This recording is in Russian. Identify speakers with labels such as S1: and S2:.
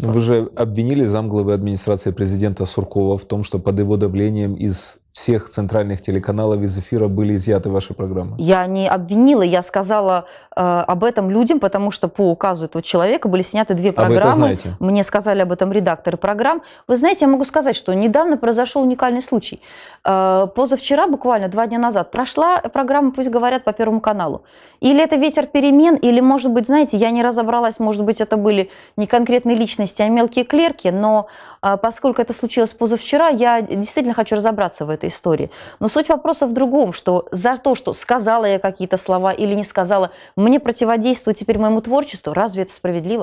S1: Вы же обвинили замглавы администрации президента Суркова в том, что под его давлением из всех центральных телеканалов из эфира были изъяты ваши программы?
S2: Я не обвинила, я сказала э, об этом людям, потому что по указу этого человека были сняты две программы. А вы это знаете? Мне сказали об этом редакторы программ. Вы знаете, я могу сказать, что недавно произошел уникальный случай. Э, позавчера, буквально два дня назад, прошла программа «Пусть говорят» по Первому каналу. Или это «Ветер перемен», или, может быть, знаете, я не разобралась, может быть, это были не конкретные личности, а мелкие клерки, но э, поскольку это случилось позавчера, я действительно хочу разобраться в этом этой истории. Но суть вопроса в другом, что за то, что сказала я какие-то слова или не сказала, мне противодействует теперь моему творчеству, разве это справедливо?